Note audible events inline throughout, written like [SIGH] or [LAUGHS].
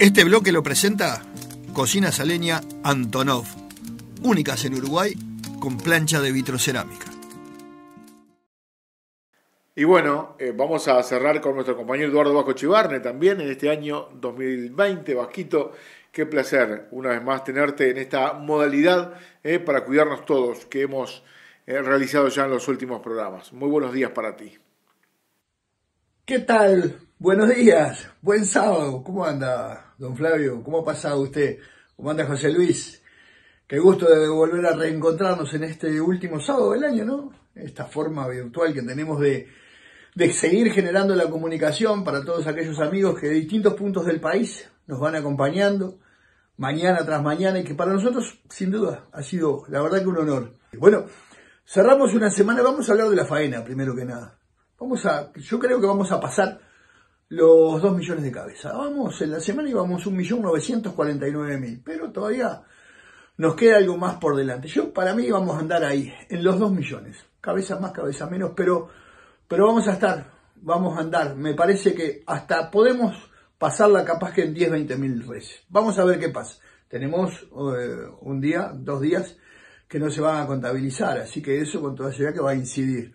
Este bloque lo presenta Cocina Saleña Antonov, únicas en Uruguay con plancha de vitrocerámica. Y bueno, eh, vamos a cerrar con nuestro compañero Eduardo Vasco Chivarne también en este año 2020. Vasquito, qué placer una vez más tenerte en esta modalidad eh, para cuidarnos todos que hemos eh, realizado ya en los últimos programas. Muy buenos días para ti. ¿Qué tal? Buenos días, buen sábado. ¿Cómo anda, don Flavio? ¿Cómo ha pasado usted? ¿Cómo anda José Luis? Qué gusto de volver a reencontrarnos en este último sábado del año, ¿no? Esta forma virtual que tenemos de, de seguir generando la comunicación para todos aquellos amigos que de distintos puntos del país nos van acompañando mañana tras mañana y que para nosotros, sin duda, ha sido la verdad que un honor. Bueno, cerramos una semana, vamos a hablar de la faena primero que nada. Vamos a, yo creo que vamos a pasar los 2 millones de cabezas. Vamos, en la semana íbamos 1.949.000, pero todavía nos queda algo más por delante. Yo, para mí, vamos a andar ahí, en los 2 millones. Cabeza más, cabeza menos, pero, pero vamos a estar, vamos a andar. Me parece que hasta podemos pasarla capaz que en 10, 20 mil veces. Vamos a ver qué pasa. Tenemos eh, un día, dos días que no se van a contabilizar, así que eso con toda seguridad que va a incidir.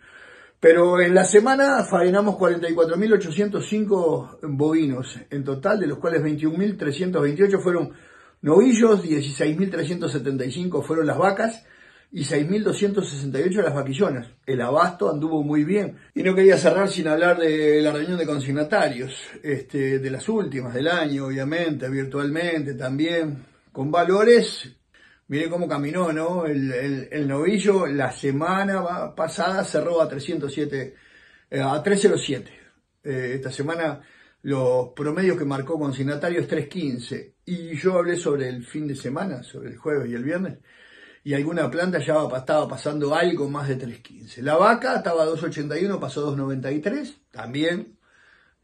Pero en la semana faenamos 44.805 bovinos en total, de los cuales 21.328 fueron novillos, 16.375 fueron las vacas y 6.268 las vaquillonas. El abasto anduvo muy bien. Y no quería cerrar sin hablar de la reunión de consignatarios, este, de las últimas del año, obviamente, virtualmente también, con valores Miren cómo caminó, ¿no? El, novillo la semana pasada cerró a 307, eh, a 307. Eh, esta semana los promedios que marcó con signatarios es 315. Y yo hablé sobre el fin de semana, sobre el jueves y el viernes y alguna planta ya estaba pasando algo más de 3.15. La vaca estaba a 2.81, pasó a 2.93, también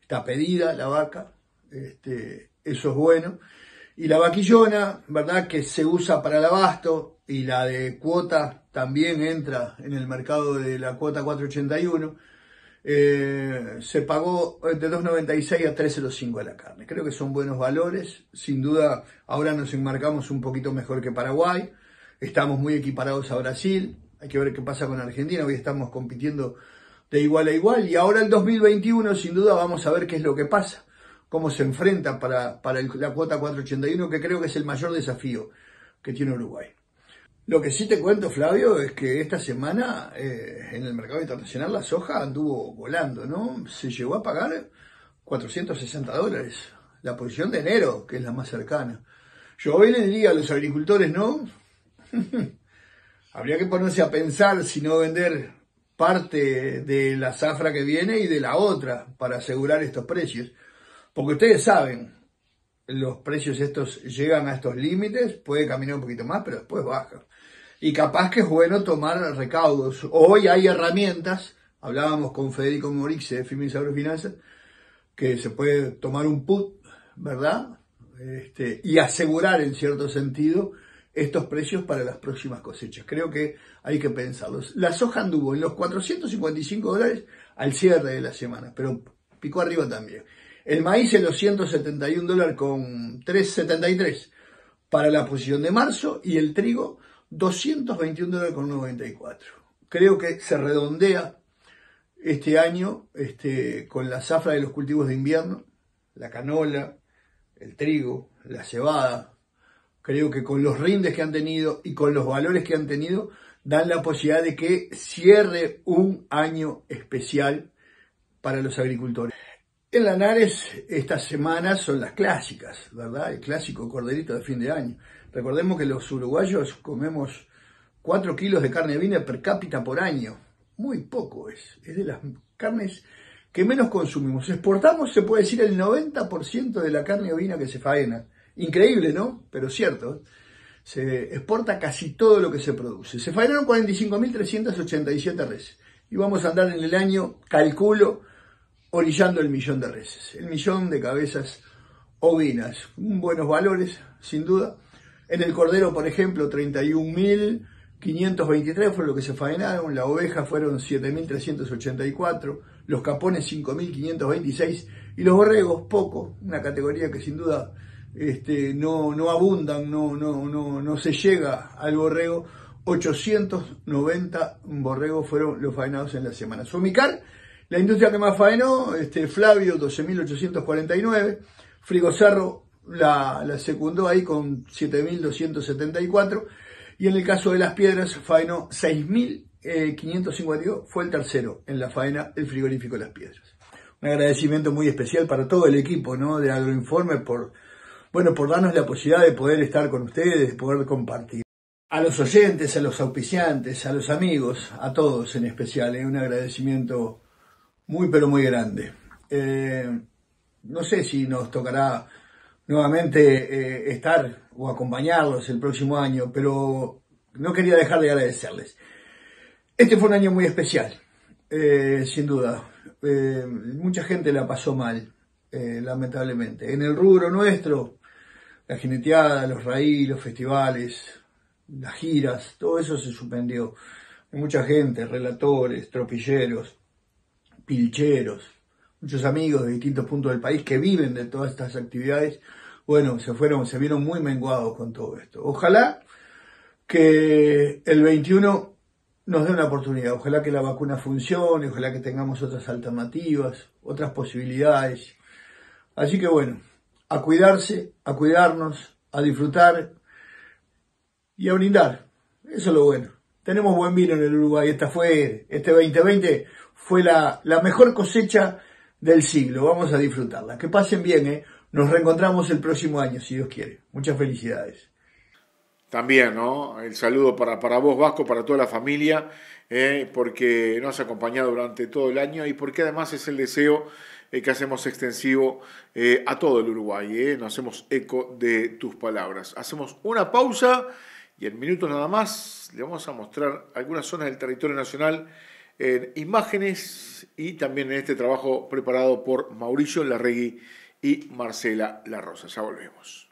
está pedida la vaca, este, eso es bueno. Y la vaquillona, ¿verdad? Que se usa para el abasto y la de cuota también entra en el mercado de la cuota 481. Eh, se pagó eh, entre 2.96 a 3.05 a la carne. Creo que son buenos valores. Sin duda, ahora nos enmarcamos un poquito mejor que Paraguay. Estamos muy equiparados a Brasil. Hay que ver qué pasa con Argentina. Hoy estamos compitiendo de igual a igual. Y ahora el 2021, sin duda, vamos a ver qué es lo que pasa cómo se enfrenta para, la cuota 481, que creo que es el mayor desafío que tiene Uruguay. Lo que sí te cuento, Flavio, es que esta semana eh, en el mercado internacional la soja anduvo volando, ¿no? Se llegó a pagar 460 dólares, la posición de enero, que es la más cercana. Yo hoy le diría a los agricultores, ¿no? [LAUGHS] Habría que ponerse a pensar si no vender parte de la zafra que viene y de la otra para asegurar estos precios. Porque ustedes saben, los precios estos llegan a estos límites, puede caminar un poquito más, pero después baja. Y capaz que es bueno tomar recaudos. Hoy hay herramientas, hablábamos con Federico Morix de Fimis Finanzas, que se puede tomar un put, ¿verdad? Este, y asegurar en cierto sentido estos precios para las próximas cosechas. Creo que hay que pensarlos. La soja anduvo en los 455 dólares al cierre de la semana, pero picó arriba también. El maíz en los 171 con 3,73 para la posición de marzo y el trigo 221 dólares con 94. Creo que se redondea este año este, con la zafra de los cultivos de invierno, la canola, el trigo, la cebada. Creo que con los rindes que han tenido y con los valores que han tenido, dan la posibilidad de que cierre un año especial para los agricultores. En Lanares estas semanas son las clásicas, ¿verdad? El clásico corderito de fin de año. Recordemos que los uruguayos comemos 4 kilos de carne vina per cápita por año. Muy poco es. Es de las carnes que menos consumimos. Exportamos, se puede decir, el 90% de la carne ovina que se faena. Increíble, ¿no? Pero cierto. Se exporta casi todo lo que se produce. Se faenaron 45.387 res. Y vamos a andar en el año, calculo, orillando el millón de reses, el millón de cabezas ovinas, buenos valores, sin duda. En el cordero, por ejemplo, 31.523 fue lo que se faenaron, la oveja fueron 7.384, los capones 5.526 y los borregos poco, una categoría que sin duda este, no, no abundan, no, no, no, no se llega al borrego. 890 borregos fueron los faenados en la semana. Sumicar la industria que más faenó, este, Flavio 12.849, Frigo la, la, secundó ahí con 7.274 y en el caso de las piedras faenó 6.552, eh, fue el tercero en la faena el frigorífico Las Piedras. Un agradecimiento muy especial para todo el equipo ¿no? de Agroinforme por, bueno, por darnos la posibilidad de poder estar con ustedes, de poder compartir. A los oyentes, a los auspiciantes, a los amigos, a todos en especial, ¿eh? un agradecimiento muy pero muy grande. Eh, no sé si nos tocará nuevamente eh, estar o acompañarlos el próximo año, pero no quería dejar de agradecerles. Este fue un año muy especial, eh, sin duda. mucha gente la pasó mal, lamentablemente. En el rubro nuestro, la jineteada, los raíles, los festivales, las giras, todo eso se suspendió. mucha gente, relatores, tropilleros, pilcheros, muchos amigos de distintos puntos del país que viven de todas estas actividades, bueno, se fueron, se vieron muy menguados con todo esto. Ojalá que el 21 nos dé una oportunidad, ojalá que la vacuna funcione, ojalá que tengamos otras alternativas, otras posibilidades. Así que bueno, a cuidarse, a cuidarnos, a disfrutar y a brindar. Eso es lo bueno. Tenemos buen vino en el Uruguay. Esta fue, este 2020 fue la, mejor cosecha del siglo. Vamos a disfrutarla. Que pasen bien, ¿eh? Nos reencontramos el próximo año, si Dios quiere. Muchas felicidades. También, ¿no? El saludo para, vos, Vasco, para toda la familia, ¿eh? porque nos has acompañado durante todo el año y porque además es el deseo eh, que hacemos extensivo a todo el Uruguay. Nos hacemos eco de tus palabras. Hacemos una pausa y en minutos nada más le vamos a mostrar algunas zonas del territorio nacional en imágenes y también en este trabajo preparado por Mauricio Larregui y Marcela Larrosa. Ya volvemos.